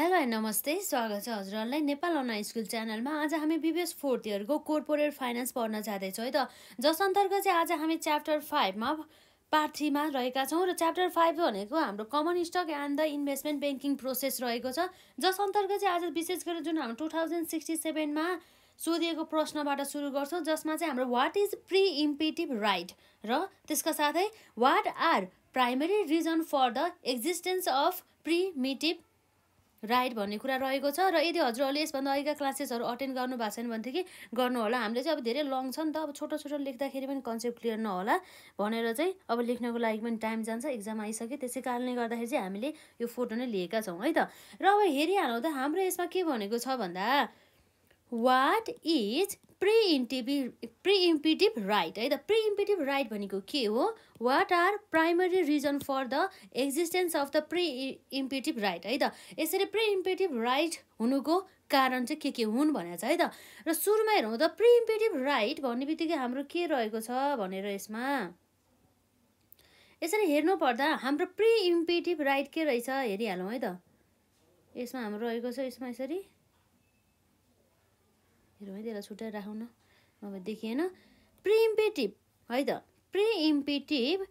Hello and नमस्ते स्वागत छ हजुरहरूलाई नेपाल अनलाइन स्कुल च्यानलमा आज हामी बिबिएस फोर्थ इयरको कोर्पोरेट फाइनेन्स पढ्न जाँदैछौँ है त जस अन्तर्गत चाहिँ आज हामी च्याप्टर फाइभमा पार्ट थ्रीमा रहेका छौँ र च्याप्टर फाइभ भनेको हाम्रो common stock and the investment banking process रहेको छ जस अन्तर्गत चाहिँ आज विशेष गरेर जुन हाम्रो टु थाउजन्ड सिक्सटी सेभेनमा सोधिएको प्रश्नबाट सुरु गर्छौँ जसमा चाहिँ हाम्रो what is preemptive right र त्यसका साथै what are primary reason for the existence of primitive right भन्ने कुरा रहेको छ र यदि हजुरहरूले यसभन्दा अघिका क्लासेसहरू अटेन्ड गर्नु भएको छैन भनेदेखि होला हामीले चाहिँ अब धेरै लङ छ नि त अब छोटो छोटो लेख्दाखेरि पनि कन्सेप्ट क्लियर नहोला भनेर चाहिँ अब लेख्नको लागि पनि टाइम जान्छ इक्जाम आइसक्यो त्यसै कारणले गर्दाखेरि चाहिँ हामीले यो फोटो नै लिएका छौँ है त र अब हेरिहालौँ त हाम्रो यसमा के भनेको छ भन्दा what is pre preemptive right है त प्रि इम्पिटिभ राइट भनेको के हो what are primary reason for the existence of the preemptive right है त यसरी प्रि इम्पिटिभ राइट हुनुको कारण चाहिँ के के हुन् भनेर छ है त र सुरुमा हेरौँ त प्रि इम्पिटिभ राइट भन्ने बित्तिकै हाम्रो के रहेको छ भनेर यसमा यसरी हेर्नुपर्दा हाम्रो प्रि इम्पिटिभ राइट के रहेछ हेरिहालौँ है त यसमा हाम्रो रहेको छ यसमा यसरी हेरौँ है त्यसलाई छुट्याएर राखौँ न नभए देखिएन प्रिइम्पेटिभ है त preemptive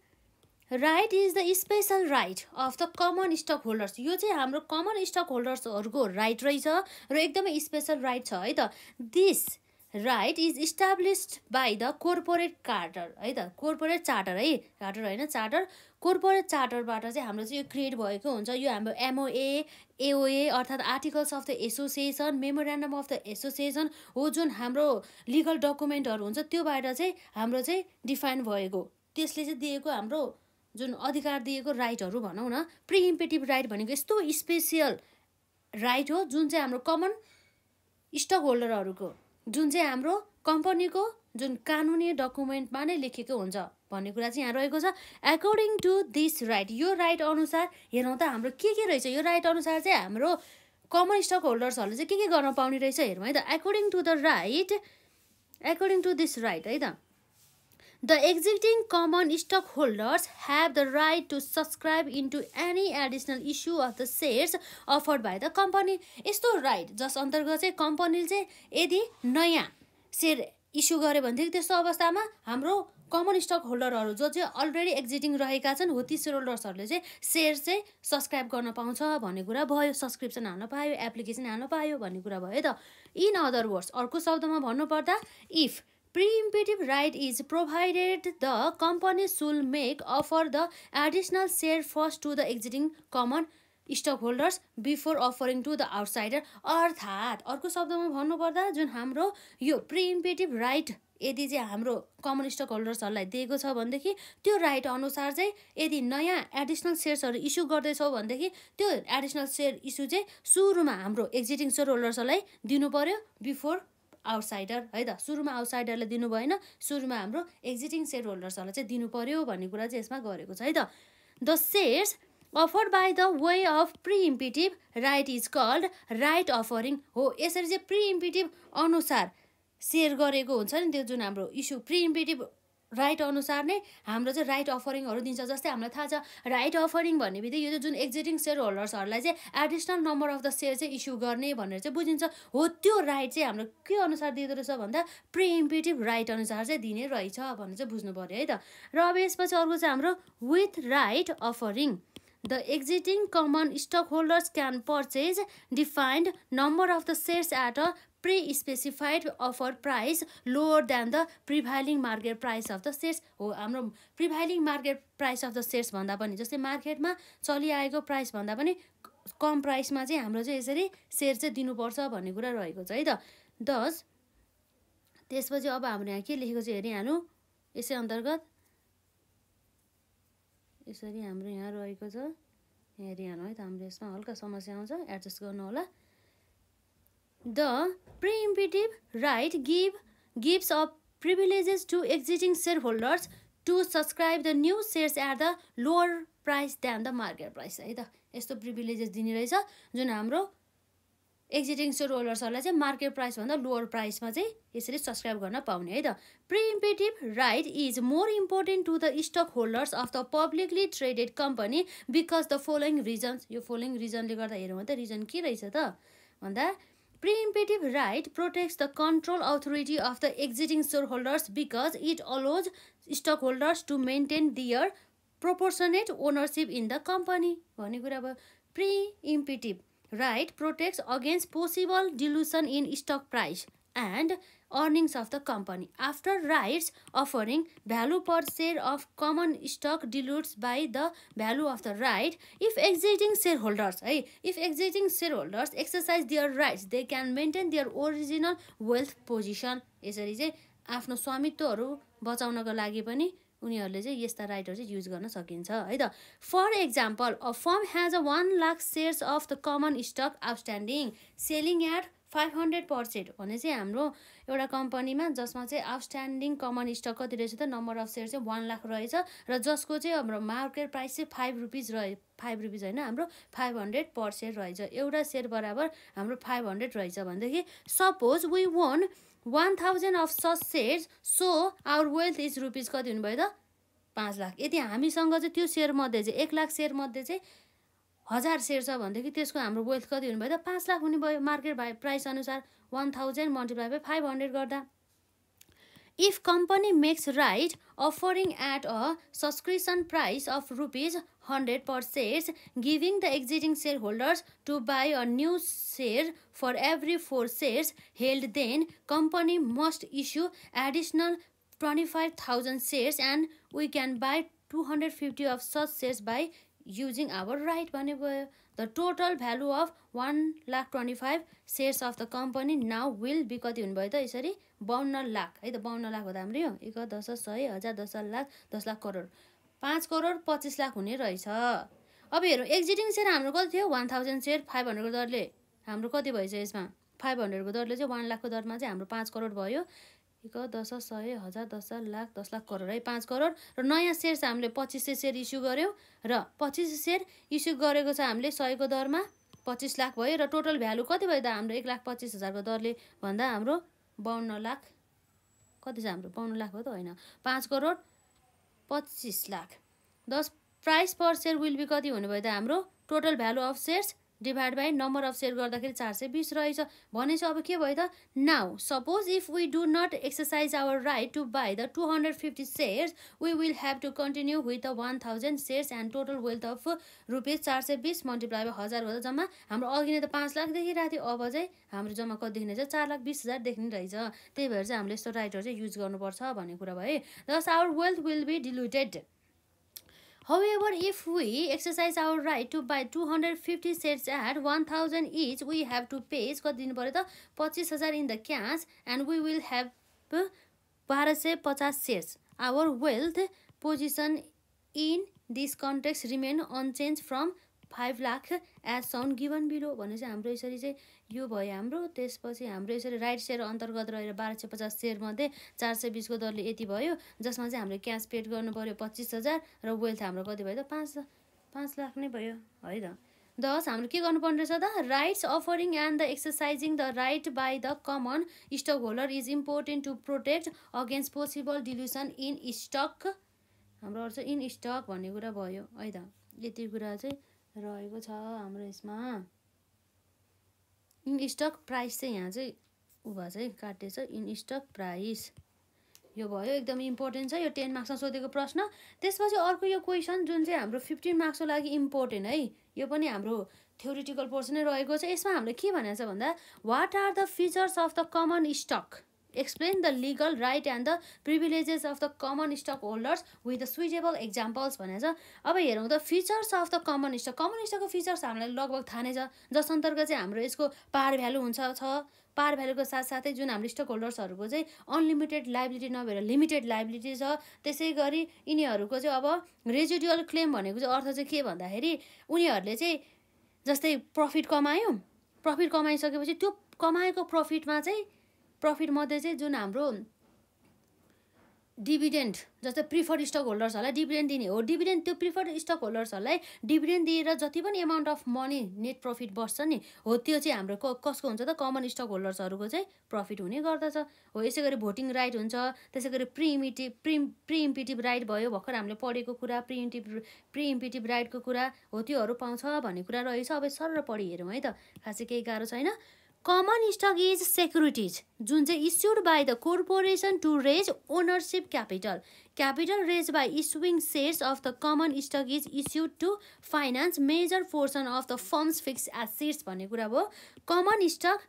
right is the special right of the common stock holders यो चाहिँ हाम्रो कमन स्टक होल्डर्सहरूको राइट रहेछ र एकदमै स्पेसल राइट छ है त this right is established by the corporate carter है त कोर्पोरेट चार्टर है चार्टर होइन चार्टर कोर्पोरेट चार्टरबाट चाहिँ हाम्रो चाहिँ यो क्रिएट भएको हुन्छ यो हाम्रो एमओए एओए अर्थात् articles of the association memorandum of the association हो जुन हाम्रो लिगल डकुमेन्टहरू हुन्छ त्योबाट चाहिँ हाम्रो चाहिँ डिफाइन भएको त्यसले चाहिँ दिएको हाम्रो जुन अधिकार दिएको राइटहरू भनौँ न प्रिइम्पेटिभ राइट भनेको यस्तो स्पेसियल राइट हो जुन चाहिँ हाम्रो कमन स्टक होल्डरहरूको जुन चाहिँ हाम्रो कम्पनीको जुन कानुनी डकुमेन्टमा नै लेखेको हुन्छ भन्ने कुरा चाहिँ यहाँ रहेको छ एकर्डिङ टु दिस राइट यो राइट अनुसार हेरौँ त हाम्रो के के रहेछ यो राइट अनुसार चाहिँ हाम्रो कमन स्टक होल्डर्सहरूले चाहिँ के के गर्न पाउने रहेछ हेरौँ है त according to the right according to this right है त the existing common stock holders have the right to subscribe into any additional issue of the shares offered by the company यस्तो राइट जस अन्तर्गत चाहिँ कम्पनीले चाहिँ यदि नयाँ सेयर इस्यु गऱ्यो भनेदेखि त्यस्तो अवस्थामा हाम्रो कमन स्टक होल्डरहरू जो चाहिँ अलरेडी एक्जिटिङ रहेका छन् हो ती सेयर होल्डर्सहरूले चाहिँ सेयर चाहिँ सब्सक्राइब गर्न पाउँछ भन्ने कुरा भयो सब्सक्रिप्सन हाल्न पायो एप्लिकेसन हाल्न पायो भन्ने कुरा भयो त इन अदर वर्ड्स अर्को शब्दमा भन्नुपर्दा if preemptive right is provided the company shall make offer the additional share first to the existing common stock holders before offering to the outsider अर्थात् अर्को शब्दमा भन्नुपर्दा जुन हाम्रो यो प्रिइम्पेटिभ राइट यदि चाहिँ हाम्रो कमन स्टक होल्डर्सहरूलाई दिएको छ भनेदेखि त्यो राइट अनुसार चाहिँ यदि नयाँ एडिसनल सेयर्सहरू इस्यु गर्दैछौँ भनेदेखि त्यो एडिसनल सेयर इस्यु चाहिँ सुरुमा हाम्रो एक्जिटिङ सेयर होल्डर्सहरूलाई दिनु पऱ्यो बिफोर आउटसाइडर है त सुरुमा आउटसाइडरले दिनु भएन सुरुमा हाम्रो एक्जिटिङ सेयर होल्डर्सहरूलाई चाहिँ दिनु पऱ्यो भन्ने कुरा चाहिँ यसमा गरेको छ है त the shares offered by the way of preemptive right is called right offering हो यसरी चाहिँ प्रि इम्पिटिभ अनुसार सेयर गरेको हुन्छ नि त्यो जुन हाम्रो इस्यु प्रि इम्पिटिभ राइट अनुसार नै हाम्रो चाहिँ राइट अफरिङहरू दिन्छ जस्तै हामीलाई थाहा छ राइट अफरिङ भन्ने बित्तिकै यो चाहिँ जुन एक्जिटिङ सेयर होल्डर्सहरूलाई चाहिँ additional number of the share चाहिँ इस्यु गर्ने भनेर चाहिँ बुझिन्छ हो त्यो राइट चाहिँ हाम्रो के अनुसार दिँदो रहेछ भन्दा प्रि इम्पिटिभ राइट अनुसार चाहिँ दिने रहेछ भनेर चाहिँ बुझ्नु पऱ्यो है त र अब यसपछि अर्को चाहिँ हाम्रो with right offering the existing common stock holders can purchase defined number of the shares at a prespecified offer price lower than the prevailing market price of the shares हो हाम्रो prevailing market price of the shares भन्दा पनि जस्तै मार्केटमा चलिआएको price भन्दा पनि कम प्राइसमा चाहिँ हाम्रो चाहिँ यसरी सेयर चाहिँ दिनुपर्छ भन्ने कुरा रहेको छ है त दस त्यसपछि अब हाम्रो यहाँ के लेखेको छ हेरिहालौँ यसै अन्तर्गत यसरी हाम्रो यहाँ रहेको छ यहाँ रिहान है त हाम्रो यसमा हल्का समस्या आउँछ एडजस्ट गर्नु होला the preemptive right give gives a privileges to existing share holders to subscribe the new shares at the lower price than the market price है त यस्तो प्रिभिलेजेस दिने रहेछ जुन हाम्रो एक्जिटिङ सो रोलर्सहरूलाई चाहिँ मार्केट प्राइसभन्दा लोवर प्राइसमा चाहिँ यसरी सब्सक्राइब गर्न पाउने है त preemptive right is more important to the stock holders of the publicly traded company because the following reasons यो फलोइङ रिजनले गर्दा हेऱ्यौँ भने त रिजन के रहेछ त भन्दा preemptive right protects the control authority of the existing share holders because it allows stock holders to maintain their proportionate ownership in the company भन्ने कुरा अब प्रिइम्पेटिभ right protects against possible dilution in stock price and earnings of the company. After rights offering, value per share of common stock dilutes by the value of the right. If existing shareholders, hey, if existing shareholders exercise their rights, they can maintain their original wealth position. यसरी चाहिँ आफ्नो स्वामित्वहरू बचाउनको लागि पनि उनीहरूले चाहिँ यस्ता राइटहरू चाहिँ युज गर्न सकिन्छ है त for example a firm has a one lakh shares of the common stock outstanding selling at five hundred percent भने चाहिँ हाम्रो एउटा कम्पनीमा जसमा चाहिँ आउटस्ट्यान्डिङ कमन स्टक कति रहेछ त नम्बर अफ सेयर चाहिँ वान लाख रहेछ र जसको चाहिँ हाम्रो मार्केट प्राइस चाहिँ फाइभ रुपिज रहे फाइभ रुपिज होइन हाम्रो फाइभ हन्ड्रेड पर्सेन्ट रहेछ एउटा सेयर बराबर हाम्रो फाइभ हन्ड्रेड रहेछ भनेदेखि suppose we want one thousand of such shares so our wealth is rupees कति हुनुभयो त पाँच लाख यदि हामीसँग चाहिँ त्यो सेयरमध्ये चाहिँ एक लाख सेयरमध्ये चाहिँ हजार सेयर छ भनेदेखि त्यसको हाम्रो वेल्थ कति हुनुभयो त पाँच लाख हुने भयो मार्केट भाइ प्राइस अनुसार one thousand multiply by five hundred गर्दा If company makes right offering at a subscription price of rupees 100 per share, giving the existing shareholders to buy a new share for every four shares held then company must issue additional 25,000 shares and we can buy 250 of such shares by using our right भन्ने the total value of one lakh twenty five shares of the company now will be कति हुनुभयो त यसरी बाहन्न लाख है त बाहन्न लाख हो त हाम्रो यो एक दस सय हजार दस लाख दस लाख करोड पाँच करोड पच्चिस लाख हुने रहेछ अब हेरौँ एक्जिटिङ सेयर हाम्रो कति थियो वान थाउजन्ड सेयर फाइभ हन्ड्रेडको दरले हाम्रो कति भएछ यसमा फाइभ हन्ड्रेडको दरले चाहिँ वान लाखको दरमा चाहिँ हाम्रो पाँच करोड भयो एक दस सय हजार दस लाख दस लाख करोड है पाँच करोड र नयाँ सेयर चाहिँ हामीले पच्चिस सय सेयर इस्यु गऱ्यौँ र पच्चिस सेयर इस्यु गरेको छ हामीले सयको दरमा पच्चिस लाख भयो र टोटल भ्यालु कति भयो त हाम्रो एक लाख पच्चिस हजारको दरले भन्दा हाम्रो बाहन्न लाख कति छ हाम्रो बाहन्न लाख हो त होइन पाँच करोड पच्चिस लाख दस price per share will be कति हुनुभयो त हाम्रो total value of shares divide by number of share गर्दाखेरि चार सय बिस रहेछ भनेपछि अब के भयो त now suppose if we do not exercise our right to buy the two hundred fifty shares we will have to continue with the one thousand shares and total wealth of rupees चार सय बिस multiply by हजार भयो जम्मा हाम्रो अघि नै त पाँच लाख देखिरहेको थियो अब चाहिँ हाम्रो जम्मा कति रहेछ चार लाख बिस हजार देख्ने रहेछ त्यही भएर चाहिँ हामीले यस्तो राइटहरू चाहिँ युज गर्नुपर्छ भन्ने कुरा भयो दस our wealth will be diluted However, if we exercise our right to buy 250 sets at 1000 each, we have to pay कति दिनु पऱ्यो त पच्चिस हजार in the cash and we will have बाह्र सय पचास shares our wealth position in this context remain unchanged from five lakh as sound given below चाहिँ हाम्रो यसरी चाहिँ यो भयो हाम्रो त्यसपछि हाम्रो यसरी राइट सेयर अन्तर्गत रहेर बाह्र सय पचास सेयरमध्ये चार सय बिसको दरले यति भयो जसमा चाहिँ हामीले क्यास पेड गर्नु पऱ्यो पच्चिस हजार र वेल्थ हाम्रो कति भयो त पाँच पाँच लाख नै भयो है त दस हाम्रो के गर्नुपर्ने रहेछ त rights offering and the exercising the right by the common stock holder is important to protect against possible dilution in stock हाम्रो अर्थ इन स्टक भन्ने कुरा भयो है त यति कुरा चाहिँ रहेको छ हाम्रो यसमा इन स्टक प्राइस चाहिँ यहाँ चाहिँ ऊ भए चाहिँ काटेछ इन स्टक प्राइस यो भयो एकदम इम्पोर्टेन्ट छ यो टेन मार्क्समा सोधेको प्रश्न त्यसपछि अर्को यो क्वेसन जुन चाहिँ हाम्रो फिफ्टिन मार्क्सको लागि इम्पोर्टेन्ट है यो पनि हाम्रो थ्योरिटिकल पोर्सनै रहेको छ यसमा हामीले के भनेको छ भन्दा what are the features of the common stock explain the legal right and the privileges of the common stock holders with the suitable examples भनेर छ अब हेरौँ त features of the common stock common स्टकको फिचर्स हामीलाई लगभग थाहा नै छ जस अन्तर्गत चाहिँ हाम्रो यसको पार भ्यालु हुन्छ छ पार भ्यालुको साथसाथै जुन हाम्रो स्टक होल्डर्सहरूको चाहिँ अनलिमिटेड लाइबिलिटी नभएर लिमिटेड लाइबिलिटी छ त्यसै गरी यिनीहरूको चाहिँ अब रेजिडुअल क्लेम भनेको चाहिँ अर्थ चाहिँ के भन्दाखेरि उनीहरूले चाहिँ जस्तै प्रफिट कमायौँ प्रफिट कमाइसकेपछि त्यो कमाएको प्रफिटमा चाहिँ प्रफिटमध्ये चाहिँ जुन हाम्रो डिभिडेन्ट जस्तै प्रिफर्ड स्टक होल्डर्सहरूलाई डिभिडेन्ट दिने हो डिभिडेन्ट त्यो प्रिफर्ड स्टक होल्डर्सहरूलाई डिभिडेन्ट दिएर जति पनि amount of money net profit बस्छ नि हो त्यो चाहिँ हाम्रो क कसको हुन्छ त कमन स्टक होल्डर्सहरूको चाहिँ प्रफिट हुने गर्दछ हो यसै गरी भोटिङ राइट हुन्छ त्यसै गरी प्रिइमिटिभ प्रि प्रिइम्पिटिभ राइट भयो भर्खर हामीले पढेको कुरा प्रि प्रिइम्पिटिभ राइटको कुरा हो त्योहरू पाउँछ भन्ने कुरा रहेछ अब सरर पढी हेरौँ है त खासै केही गाह्रो छैन कमन स्टक इज सेक्युरिटिज जुन चाहिँ issued by the corporation to raise ownership capital capital raise by issuing shares of the common stock is issued to finance major portion of the firms fix shares भन्ने कुरा भयो common stock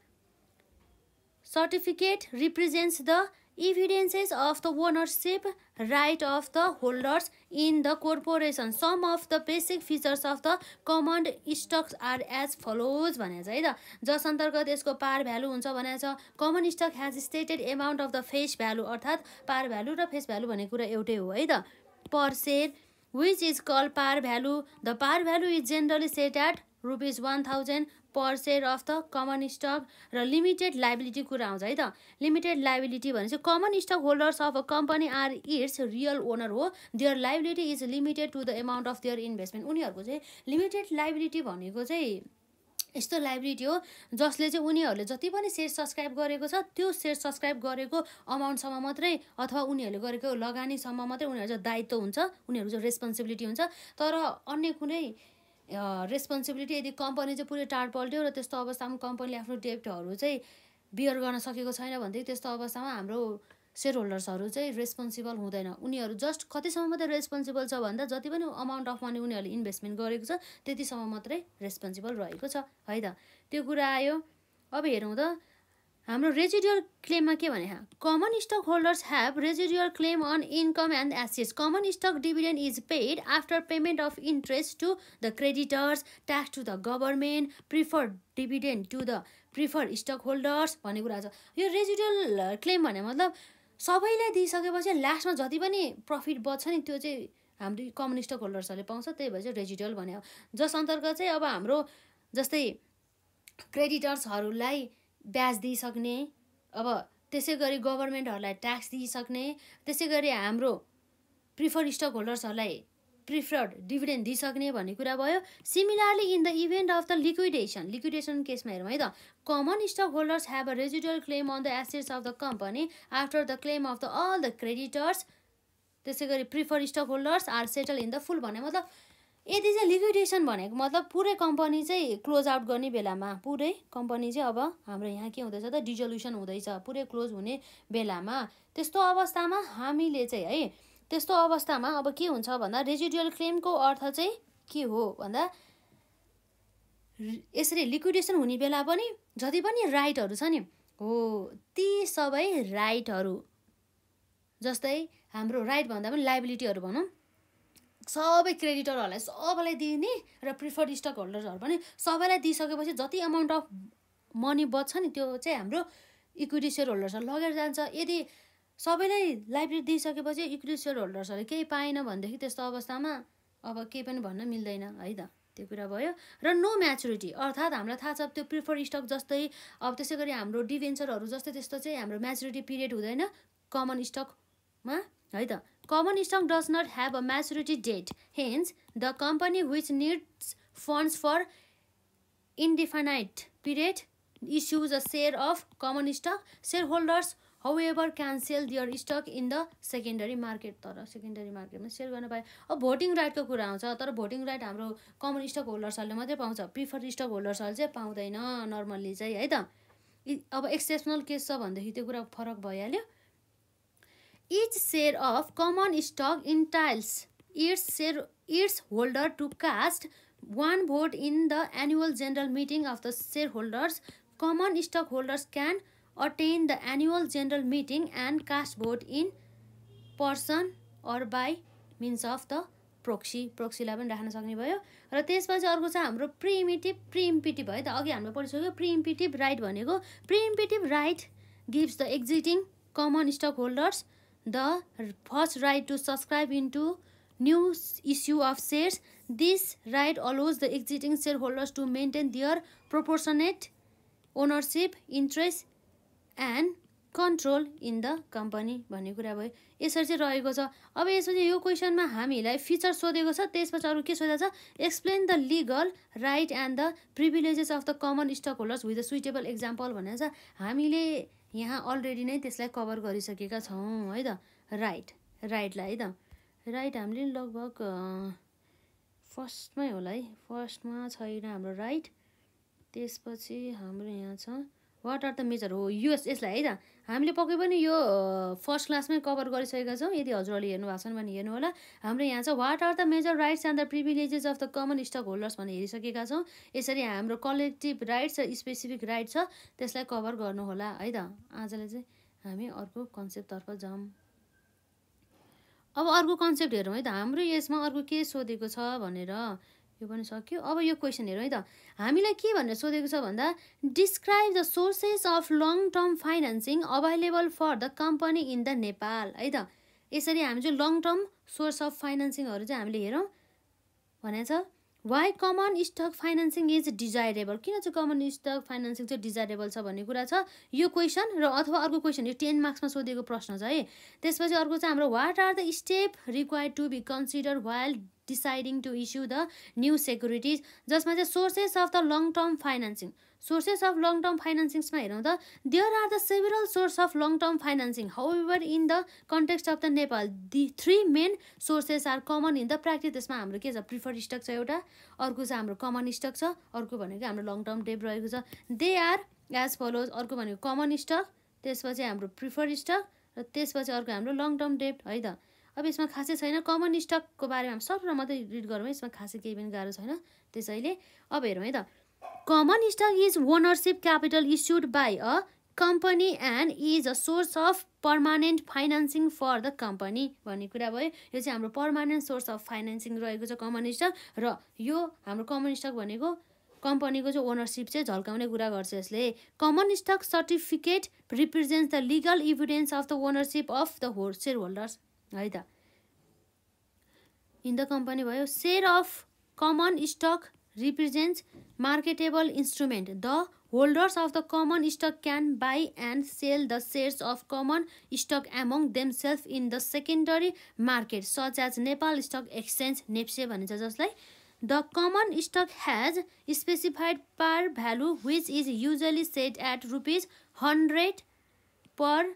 certificate represents the evidences of the ownership right of the holders in the corporation some of the basic features of the common stocks are as follows भनेको छ है त जस अन्तर्गत यसको पार भ्यालु हुन्छ भनेको छ common stock has stated amount of the face value अर्थात् पार भ्यालु र फेस भ्यालु भन्ने कुरा एउटै हो है त per share which is call par value the par value is generally set at rupees one thousand per share of the common stock र limited liability कुरा आउँछ है त लिमिटेड लाइबिलिटी भनेपछि common stock holders of a company are its real owner हो their liability is limited to the amount of their investment उनीहरूको चाहिँ limited liability भनेको चाहिँ यस्तो लाइब्रेरी हो जसले चाहिँ उनीहरूले जति पनि सेयर सब्सक्राइब गरेको छ त्यो सेयर सब्सक्राइब गरेको अमाउन्टसम्म मात्रै अथवा उनीहरूले गरेको लगानीसम्म मात्रै उनीहरू चाहिँ दायित्व हुन्छ उनीहरूको चाहिँ रेस्पोन्सिबिलिटी हुन्छ तर अन्य कुनै रेस्पोन्सिबिलिटी यदि कम्पनी चाहिँ पुरै टाढ पल्ट्यो र त्यस्तो अवस्थामा कम्पनीले आफ्नो डेप्टहरू चाहिँ बियर गर्न सकेको छैन भनेदेखि त्यस्तो अवस्थामा हाम्रो सेयर होल्डर्सहरू चाहिँ रेस्पोन्सिबल हुँदैन उनीहरू जस्ट कतिसम्म मात्रै रेस्पोन्सिबल छ भन्दा जति पनि अमाउन्ट अफ मनी उनीहरूले इन्भेस्टमेन्ट गरेको छ त्यतिसम्म मात्रै रेस्पोन्सिबल रहेको छ है त त्यो कुरा आयो अब हेरौँ त हाम्रो रेजिडियल क्लेममा के भने common stock holders have residual claim on income and एसेस common stock dividend is paid after payment of interest to the creditors tax to the government prefer dividend to the prefer stock holders भन्ने कुरा छ यो residual claim भने मतलब सबैलाई दिइसकेपछि लास्टमा जति पनि प्रफिट बच्छ नि त्यो चाहिँ हाम्रो कमन स्टक होल्डर्सहरूले पाउँछ त्यही भएर चाहिँ रेजिडियल भन्यो जस अन्तर्गत चाहिँ अब हाम्रो जस्तै क्रेडिटर्सहरूलाई ब्याज दिइसक्ने अब त्यसै गरी गभर्मेन्टहरूलाई ट्याक्स दिइसक्ने त्यसै गरी हाम्रो प्रिफर स्टक होल्डर्सहरूलाई प्रिफर्ड डिभिडेन्ड दिइसक्ने भन्ने कुरा भयो similarly in the event of the liquidation liquidation केसमा हेरौँ है त common stock holders have a residual claim on the assets of the company after the claim of the all the creditors त्यसै गरी prefer stock holders are settle in the full भन्ने मतलब यदि चाहिँ लिक्विडेसन भनेको मतलब पुरै कम्पनी चाहिँ क्लोज आउट गर्ने बेलामा पुरै कम्पनी चाहिँ अब हाम्रो यहाँ के हुँदैछ त डिजोल्युसन हुँदैछ पुरै क्लोज हुने बेलामा त्यस्तो अवस्थामा हामीले चाहिँ है त्यस्तो अवस्थामा अब के हुन्छ भन्दा रेजिडुअल क्लेमको अर्थ चाहिँ के हो भन्दा यसरी लिक्विडेसन हुने बेला पनि जति पनि राइटहरू छ नि हो ती सबै राइटहरू जस्तै हाम्रो राइट भन्दा पनि लाइबिलिटीहरू भनौँ सबै क्रेडिटरहरूलाई सबैलाई दिने र प्रिफर्ड स्टक होल्डर्सहरू पनि सबैलाई दिइसकेपछि जति अमाउन्ट अफ मनी बच्छ नि त्यो चाहिँ हाम्रो इक्विटी सेयर होल्डर्सहरू लगेर जान्छ यदि सबैलाई लाइब्रेरी दिइसकेपछि इक्विटी सेयर होल्डर्सहरूले केही पाएन भनेदेखि त्यस्तो अवस्थामा अब केही पनि भन्न मिल्दैन है त त्यो कुरा भयो र नो म्याचुरिटी अर्थात् हामीलाई थाहा छ त्यो प्रिफर स्टक जस्तै अब त्यसै गरी हाम्रो डिभेन्चरहरू जस्तै त्यस्तो चाहिँ हाम्रो म्याचुरिटी पिरियड हुँदैन कमन स्टकमा है त Common stock does not have a maturity date. Hence, the company which needs funds for indefinite period issues a share of common stock. Shareholders, however, can sell their stock in the secondary market. तर market. मार्केटमा sell गर्न पाए अब voting राइटको कुरा आउँछ तर voting right हाम्रो कमन स्टक होल्डर्सहरूले मात्रै पाउँछ प्रिफर स्टक होल्डर्सहरूले चाहिँ पाउँदैन नर्मल्ली चाहिँ है त अब एक्सेप्सनल केस छ भनेदेखि त्यो कुरा फरक भइहाल्यो each share of common stock entitles its share its holder to cast one vote in the annual general meeting of the shareholders. Common stockholders can attend the annual general meeting and cast vote in person or by means of the proxy प्रोक्सीलाई पनि राख्न सक्ने भयो र त्यसपछि अर्को छ हाम्रो प्रिमिटिभ प्रिइम्पिटिभ है त अघि हामीले पढिसक्यो प्रिइम्पिटिभ राइट भनेको preemptive right gives the existing common stock holders the right right subscribe subscribe to new issue of shares this right allows the existing share holders to maintain their proportionate ownership interest and control in the company भन्ने कुरा भयो यसरी चाहिँ रहेको छ अब यसपछि यो क्वेसनमा हामीलाई फिचर सोधेको छ त्यसपछि अरू के सोधेको छ explain the legal right and the privileges of the common stock holders with the suitable example भनेर छ हामीले यहाँ अलरेडी नै त्यसलाई कभर गरिसकेका छौँ है त राइट राइटलाई है त राइट हामीले लगभग फर्स्टमै होला है फर्स्टमा छैन हाम्रो राइट त्यसपछि हाम्रो यहाँ छ वाट आर द मेजर हो युएस यसलाई है त हामीले पक्कै पनि यो फर्स्ट क्लासमै कभर गरिसकेका छौँ यदि हजुरहरूले हेर्नु भएको छ भने हेर्नु होला हाम्रो यहाँ चाहिँ what are the major rights and the privileges of the common stock holders भनेर हेरिसकेका छौँ यसरी हाम्रो कलेक्टिभ राइट्स र स्पेसिफिक राइट छ त्यसलाई कभर गर्नु होला है त आजलाई चाहिँ हामी अर्को कन्सेप्टतर्फ जाउँ अब अर्को कन्सेप्ट हेरौँ है त हाम्रो यसमा अर्को के सोधेको छ भनेर यो पनि सक्यो अब यो क्वेसन हेरौँ है त हामीलाई के भनेर सोधेको छ भन्दा describe the sources of long term financing available for the company in the Nepal है त यसरी हामी चाहिँ लङ टर्म सोर्स अफ फाइनेन्सिङहरू चाहिँ हामीले हेरौँ भने छ why common stock financing is desirable किन चाहिँ कमन स्टक फाइनेन्सिङ चाहिँ डिजायरेबल छ भन्ने कुरा छ यो क्वेसन र अथवा अर्को क्वेसन यो टेन मार्क्समा सोधेको प्रश्न छ है त्यसपछि अर्को चाहिँ हाम्रो what are the step require to be consider while deciding to issue the new securities जसमा चाहिँ sources of the long term financing sources of long term फाइनेन्सिङ्समा हेरौँ त there are the several source of long term financing however in the context of the Nepal the three main sources are common in the practice त्यसमा हाम्रो के छ prefer stock छ एउटा अर्को छ हाम्रो कमन स्टक छ अर्को भनेको हाम्रो लङ टर्म डेप रहेको छ दे आर एज फलोज अर्को भनेको कमन स्टक त्यसपछि हाम्रो प्रिफर स्टक र त्यसपछि अर्को हाम्रो लङ टर्म डेप है त अब यसमा खासै छैन कमन स्टकको बारेमा सर मात्रै रिड गरौँ है यसमा खासै केही पनि गाह्रो छैन त्यसैले अब हेरौँ है त common stock is ownership capital issued by a company and is a source of permanent financing for the company भन्ने कुरा भयो यो चाहिँ हाम्रो पर्मानेन्ट सोर्स अफ फाइनेन्सिङ रहेको छ कमन स्टक र यो हाम्रो कमन स्टक भनेको कम्पनीको चाहिँ ओनरसिप चाहिँ झल्काउने कुरा गर्छ यसले common stock certificate represent the legal evidence of the ownership of the whole share holders है त इन द कम्पनी भयो share of common stock represent marketable instrument the holders of the common stock can buy and sell the shares of common stock among themselves in the secondary market such as Nepal stock exchange NEPSE भनिन्छ जसलाई the common stock has specified par value which is usually set at rupees hundred per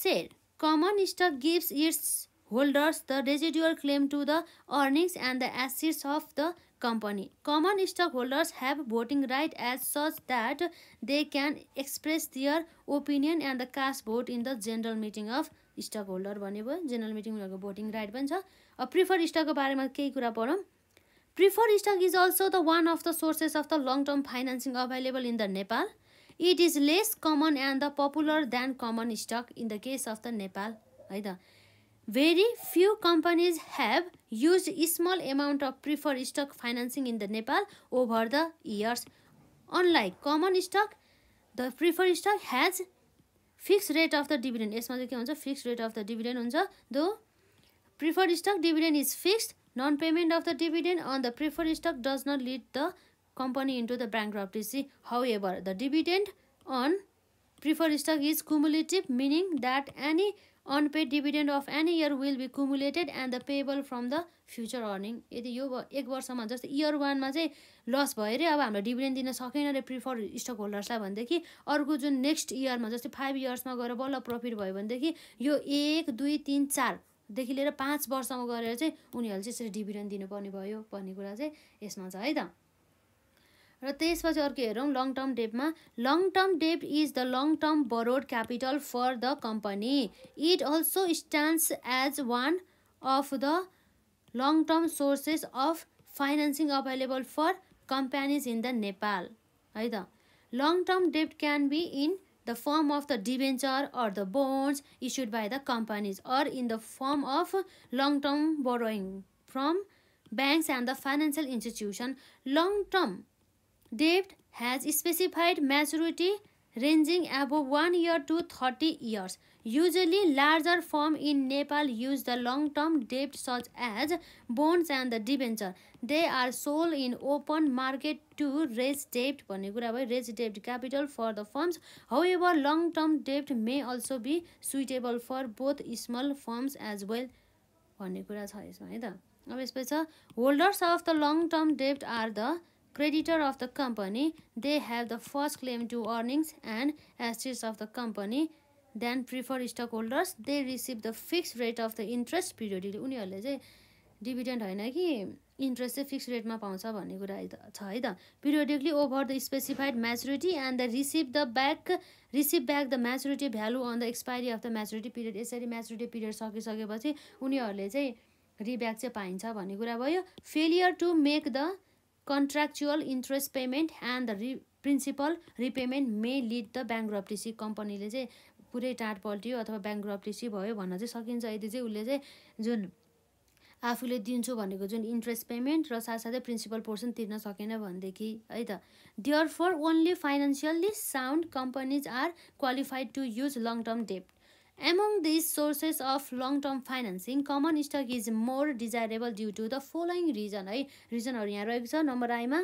share common stock gives its holders the residual claim to the earnings and the assets of the company. Common stockholders have voting right as such that they can express their opinion and the cast vote in the general meeting of stockholder भन्ने भयो general meeting उनीहरूको voting right पनि छ अब prefer स्टकको बारेमा केही कुरा पढौँ prefer stock is also the one of the sources of the long term financing available in the Nepal it is less common and the popular than common stock in the case of the Nepal है त very few companies have use small amount of prefer stock financing in the Nepal over the years unlike common stock the prefer stock has fix rate of the dividend यसमा चाहिँ के हुन्छ fix rate of the dividend हुन्छ though prefer stock dividend is fixed non payment of the dividend on the prefer stock does not lead the company into the bank the however the dividend on prefer stock is cumulative meaning that any unpaid dividend of any year will be कुमुलेटेड and the payable from the future earning यदि यो एक वर्षमा जस्तो year वानमा चाहिँ loss भयो अरे अब हामीलाई डिभिडेन्ड दिन सकेन अरे प्रिफर स्टक होल्डर्सलाई भनेदेखि अर्को जुन नेक्स्ट इयरमा जस्तै फाइभ इयर्समा गएर बल्ल प्रफिट भयो भनेदेखि यो एक दुई तिन चारदेखि लिएर पाँच वर्षमा गएर चाहिँ उनीहरूले चाहिँ यसरी डिभिडेन्ड दिनुपर्ने भयो भन्ने कुरा चाहिँ यसमा छ है त र त्यसपछि अर्को हेरौँ लङ टर्म डेपमा long term debt is the long term borrowed capital for the company it also stands as one of the long term sources of financing available for companies in the Nepal है त long term डेप्ट can be in the form of the debenture or the bonds issued by the companies or in the form of long term borrowing from banks and the financial institution long term debt has specified maturity रेन्जिङ above one year to thirty years usually larger form in Nepal use the long term dept such as bonds and the debenture they are soul in open market to raise डेप्ट भन्ने कुरा भयो raise dept capital for the firms how ever long term dept may also be suitable for both small firms as well भन्ने कुरा छ यसमा है त अब यसपछि छ holders of the long term डेप्ट are the creditor of the company, they have the first claim to earnings and assets of the company then prefer stockholders they receive the fix rate of the interest periodically उनीहरूले चाहिँ dividend होइन कि interest चाहिँ fix रेटमा पाउँछ भन्ने कुरा छ है त periodically over the specified maturity and the receive the back receive back the maturity value on the expiry of the maturity period यसरी म्याचुरिटी पिरियड सकिसकेपछि उनीहरूले चाहिँ रिब्याक चाहिँ पाइन्छ भन्ने कुरा भयो failure to make the contractual interest payment and the re principal repayment may lead the bankruptcy कम्पनीले चाहिँ पुरै टाँट पल्टियो अथवा ब्याङ्क रप्टिसी भयो भन्न चाहिँ सकिन्छ यदि चाहिँ उसले चाहिँ जुन आफूले दिन्छु भनेको जुन इन्ट्रेस्ट पेमेन्ट र साथसाथै प्रिन्सिपल पोर्सन तिर्न सकेन भनेदेखि है त therefore only financially sound companies are qualified to use long term डेप्ट Among these sources of long-term financing, common stock is more desirable due to the following reason है रिजनहरू यहाँ रहेको छ नम्बर आईमा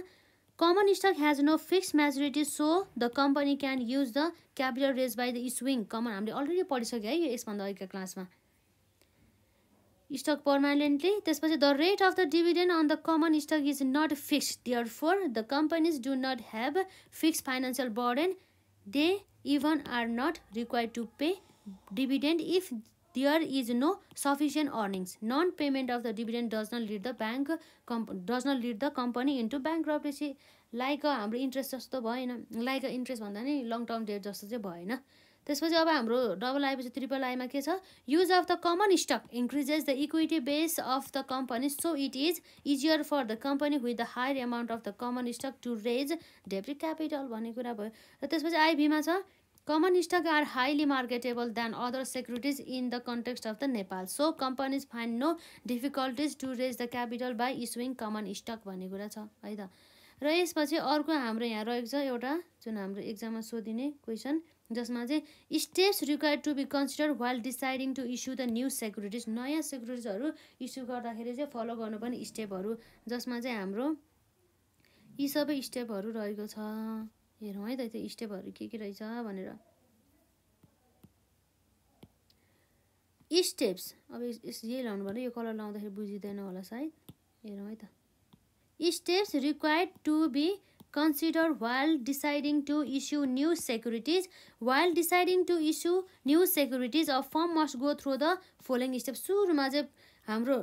common stock has no fix maturity so the company can use the capital raise by the issuing common हामीले already पढिसक्यो है यो यसभन्दा अघिका क्लासमा स्टक पर्मानेन्टली त्यसपछि the rate of the dividend on the common stock is not fix therefore the companies do not have fix financial burden they even are not require to pay if there is no sufficient earnings non payment of the dividend does not lead the bank comp does not lead the company into bank bankruptcy like uh, हाम्रो interest जस्तो भएन like interest uh, भन्दा नि long term debt जस्तो चाहिँ भएन त्यसपछि अब हाम्रो डबल आएपछि ट्रिपल आईमा के छ use of the common stock increases the equity base of the company so it is easier for the company with the higher amount of the common stock to raise डेप्री capital भन्ने कुरा भयो र त्यसपछि आइभीमा छ common stock are highly marketable than other securities in the context of the Nepal so companies find no difficulties to raise the capital by issuing common stock भन्ने कुरा छ है त र यसपछि अर्को हाम्रो यहाँ रहेको छ एउटा जुन हाम्रो एक्जाममा सोधिने क्वेसन जसमा चाहिँ steps require to be consider while deciding to issue the new securities नयाँ सेक्युरिटिजहरू इस्यु गर्दाखेरि चाहिँ फलो गर्नुपर्ने स्टेपहरू जसमा चाहिँ हाम्रो यी सबै स्टेपहरू रहेको छ हेरौँ है त त्यो स्टेपहरू के के रहेछ भनेर स्टेप्स अब यही लाउनु पऱ्यो यो कलर लाउँदाखेरि बुझिँदैन होला सायद हेरौँ है त steps required to be consider while deciding to issue new securities while deciding to issue new securities a firm must go through the following step सुरुमा चाहिँ हाम्रो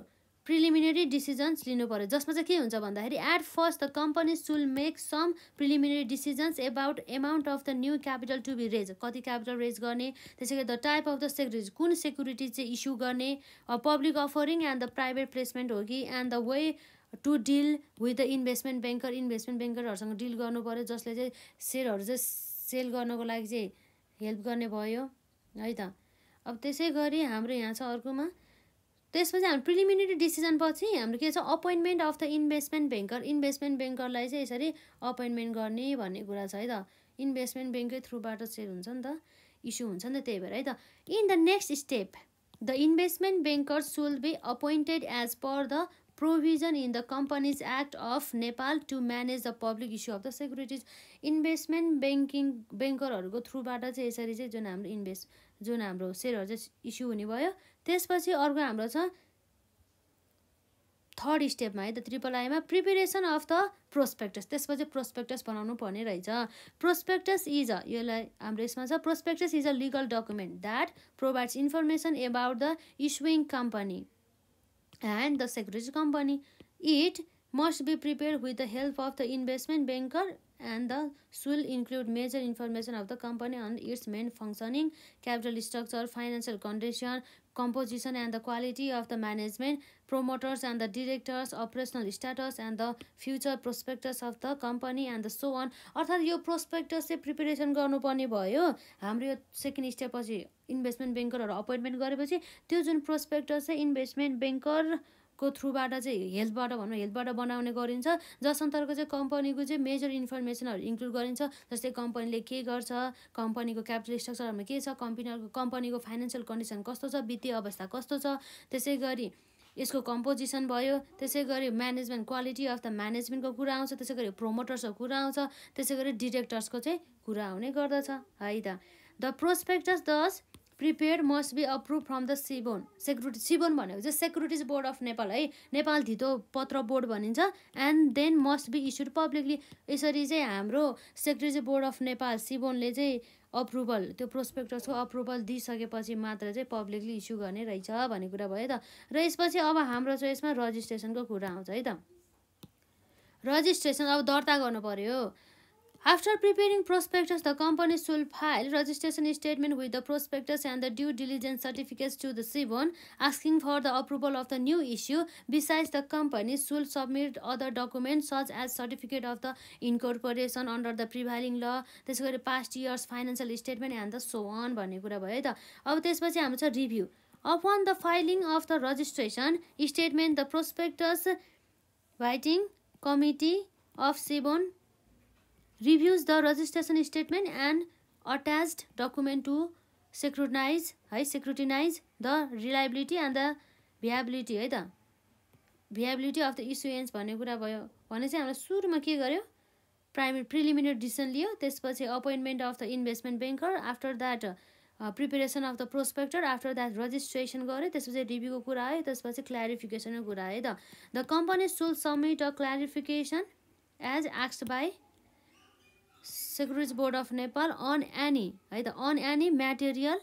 प्रिलिमिनेरी डिसिजन्स लिनु पऱ्यो जसमा चाहिँ के हुन्छ भन्दाखेरि at first the company shall make some preliminary decisions about amount of the new capital to be raise कति क्यापिटल रेज गर्ने त्यसै गरी the type of the securities कुन सेक्युरिटी चाहिँ इस्यु गर्ने public offering and the private placement हो कि and the way to deal with the investment banker investment ब्याङ्करहरूसँग डिल गर्नु पऱ्यो जसले चाहिँ सेयरहरू चाहिँ सेल गर्नको लागि चाहिँ हेल्प गर्ने भयो है त अब त्यसै गरी हाम्रो यहाँ छ अर्कोमा त्यसपछि हाम्रो प्रिलिमिनेरी पछि हाम्रो के छ appointment of the investment banker investment ब्याङ्करलाई चाहिँ यसरी अपोइन्टमेन्ट गर्ने भन्ने कुरा छ है त इन्भेस्टमेन्ट ब्याङ्कै थ्रुबाट चाहिँ हुन्छ नि त इस्यु हुन्छ नि त त्यही भएर है त in the next step the investment banker shall be appointed as per the provision in the companies act of Nepal to manage the public issue of the securities investment banking ब्याङ्करहरूको थ्रुबाट चाहिँ यसरी चाहिँ जुन हाम्रो इन्भेस्ट जुन हाम्रो सेयरहरू चाहिँ इस्यु हुने भयो त्यसपछि अर्को हाम्रो छ थर्ड स्टेपमा है त ट्रिपल आईमा प्रिपेरेसन अफ द प्रोस्पेक्टस त्यसपछि प्रोस्पेक्टस बनाउनु पर्ने रहेछ प्रोस्पेक्टस इज अ यसलाई हाम्रो यसमा छ prospectus is a legal document that provides information about the issuing company and the security company it must be prepare with the help of the investment banker and the will include major information of the company on its main functioning, capital structure, financial condition, composition and the quality of the management, promoters and the directors, operational status and the future prospectus of the company and the so on. अर्थात् यो prospectus चाहिँ preparation गर्नुपर्ने भयो हाम्रो यो second step पछि investment ब्याङ्करहरू appointment गरेपछि त्यो जुन prospectus चाहिँ इन्भेस्टमेन्ट ब्याङ्कर को थ्रुबाट चाहिँ हेल्थबाट भनौँ हेल्थबाट बनाउने गरिन्छ जस अन्तर्गत चाहिँ कम्पनीको चाहिँ मेजर इन्फर्मेसनहरू इन्क्लुड गरिन्छ जस्तै कम्पनीले के गर्छ कम्पनीको क्यापिटल स्ट्रक्चरहरूमा के छ कम्पनीहरूको कम्पनीको फाइनेन्सियल कन्डिसन कस्तो छ वित्तीय अवस्था कस्तो छ त्यसै गरी यसको कम्पोजिसन भयो त्यसै गरी म्यानेजमेन्ट क्वालिटी अफ द म्यानेजमेन्टको कुरा आउँछ त्यसै गरी प्रोमोटर्सको कुरा आउँछ त्यसै गरी डिरेक्टर्सको चाहिँ कुरा आउने गर्दछ है त the prospectus thus prepare must be approve from the SEBON security SEBON भनेको चाहिँ सेक्युरिटिज बोर्ड अफ नेपाल है नेपाल धितो पत्र बोर्ड भनिन्छ and then must be issued publicly यसरी चाहिँ हाम्रो सेक्युरिटिज बोर्ड अफ नेपाल सिबोनले चाहिँ अप्रुभल त्यो प्रोस्पेक्टसको अप्रुभल दिइसकेपछि मात्र चाहिँ पब्लिकली इस्यु गर्ने रहेछ भन्ने कुरा भयो त र यसपछि अब हाम्रो चाहिँ यसमा रजिस्ट्रेसनको कुरा आउँछ है त रजिस्ट्रेसन अब दर्ता गर्नु पऱ्यो After preparing prospectus, the company should file registration statement with the prospectus and the due diligence certificates to the SIBON, asking for the approval of the new issue. Besides, the company should submit other documents such as certificate of the incorporation under the prevailing law, त्यसै past year's financial statement, and so on. So on भन्ने कुरा भयो है त अब त्यसपछि हाम्रो छ review upon the of of the registration statement the prospectus writing committee reviews the registration statement and attach document to scrutinize है scrutinize the reliability and the viability है त भ्याबिलिटी अफ द इस्युएन्स भन्ने कुरा भयो भने चाहिँ हामीले सुरुमा के गर्यो प्राइमेरी प्रिलिमिनरी डिसिसन लियो त्यसपछि appointment of the investment banker after that preparation of the prospector after that registration गऱ्यो त्यसपछि रिभ्यूको कुरा आयो त्यसपछि क्ल्यारिफिकेसनको कुरा आयो त the company shall submit a clarification as एक्स्ड by securities board of Nepal on any है त on any material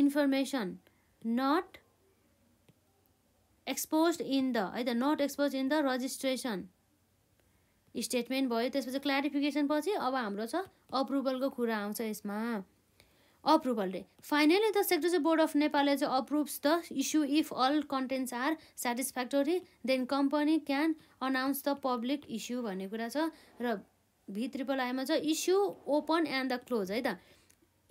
information not expose in the है त not expose in the registration statement भयो त्यसपछि क्ल्यारिफिकेसन पछि अब हाम्रो छ अप्रुभलको कुरा आउँछ यसमा अप्रुभल रे finally the secretary board of नेपालले चाहिँ approves the issue if all contents are satisfactory then company can announce the public issue भन्ने कुरा छ र भी ट्रिपल आईमा छ issue open and the close है त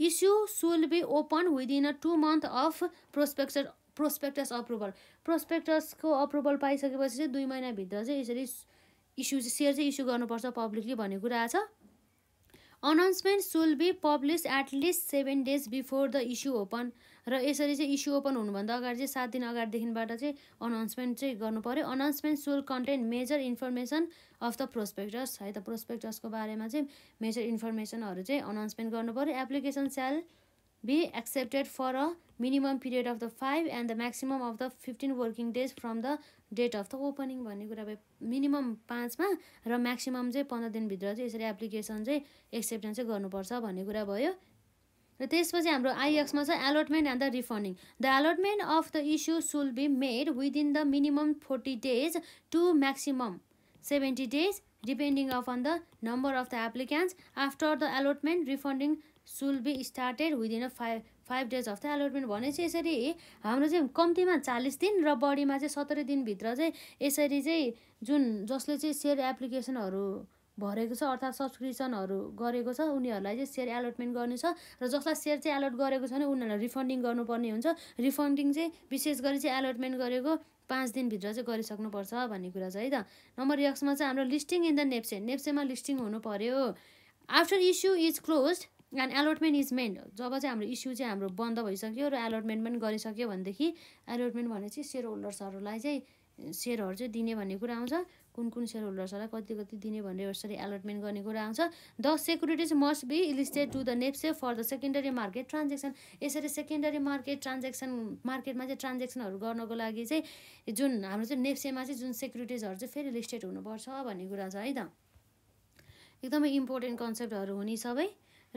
issue shall be open within a two month of prospect prospectus approval प्रोस्पेक्टसको approval पाइसकेपछि चाहिँ दुई महिनाभित्र चाहिँ यसरी इस्यु चाहिँ सेयर चाहिँ इस्यु गर्नुपर्छ पब्लिकली भन्ने कुरा छ announcement shall be publish at least seven days before the issue open र यसरी चाहिँ इस्यु ओपन हुनुभन्दा अगाडि चाहिँ सात दिन अगाडिदेखिबाट चाहिँ अनाउन्समेन्ट चाहिँ गर्नु पऱ्यो announcement shall content major information of the prospectus है त प्रोस्पेक्टसको बारेमा चाहिँ मेजर इन्फर्मेसनहरू चाहिँ अनाउन्समेन्ट गर्नु पऱ्यो application shall be accepted for a minimum period of the five and the maximum of the fifteen working days from the date of the opening भन्ने कुरा भयो मिनिमम पाँचमा र म्याक्सिमम चाहिँ पन्ध्र दिनभित्र चाहिँ यसरी एप्लिकेसन चाहिँ एक्सेप्टेन्स चाहिँ गर्नुपर्छ भन्ने कुरा भयो र त्यसपछि हाम्रो आइएक्समा छ allotment and the refunding the allotment of the issue shall be made within the minimum forty days to maximum seventy days depending on the number of the applicants after the allotment refunding shall be started within a five five days of the allotment भने चाहिँ यसरी हाम्रो चाहिँ कम्तीमा चालिस दिन र बढीमा चाहिँ सत्र दिनभित्र चाहिँ यसरी चाहिँ जुन जसले चाहिँ सेयर एप्लिकेसनहरू भरेको छ अर्थात् सब्सक्रिप्सनहरू गरेको छ उनीहरूलाई चाहिँ सेयर एलोटमेन्ट गर्नेछ र जसलाई सेयर चाहिँ एलोट गरेको छ भने उनीहरूलाई रिफन्डिङ गर्नुपर्ने हुन्छ रिफन्डिङ चाहिँ विशेष गरी चाहिँ एलोटमेन्ट गरेको पाँच दिनभित्र चाहिँ गरिसक्नुपर्छ भन्ने कुरा छ है त नम्बर एक्समा चाहिँ हाम्रो लिस्टिङ इन द नेप्से नेप्सेमा लिस्टिङ हुनु पऱ्यो after issue is close and allotment is made जब चाहिँ हाम्रो इस्यु चाहिँ हाम्रो बन्द भइसक्यो र एलोटमेन्ट पनि गरिसक्यो भनेदेखि एलोटमेन्ट भने चाहिँ सेयर होल्डर्सहरूलाई चाहिँ सेयरहरू चाहिँ दिने भन्ने कुरा आउँछ कुन कुन सेयर होल्डर्सहरूलाई कति कति दिने भनेर यसरी एलोटमेन्ट गर्ने कुरा आउँछ the securities must be listed to the NEPSE for the secondary market transaction यसरी सेकेन्डरी मार्केट ट्रान्जेक्सन मार्केटमा चाहिँ ट्रान्जेक्सनहरू गर्नको लागि चाहिँ जुन हाम्रो चाहिँ नेप्सेमा चाहिँ जुन सेक्युरिटिजहरू चाहिँ फेरि लिस्टेड हुनुपर्छ भन्ने कुरा छ है त एकदमै इम्पोर्टेन्ट कन्सेप्टहरू हुने सबै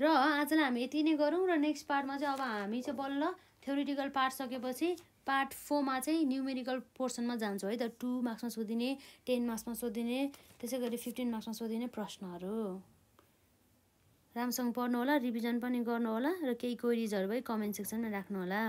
र आजलाई हामी यति नै गरौँ र नेक्स्ट पार्टमा चाहिँ अब हामी चाहिँ बल्ल थ्योरिटिकल पार्ट सकेपछि पार्ट फोरमा चाहिँ न्युमेरिकल पोर्सनमा जान्छ है त टु मार्क्समा सोधिने टेन मार्क्समा सोधिने त्यसै गरी फिफ्टिन मार्क्समा सोधिने प्रश्नहरू राम्रोसँग पढ्नु होला रिभिजन पनि गर्नु होला र केही क्वेरिजहरू भए कमेन्ट सेक्सनमा राख्नु होला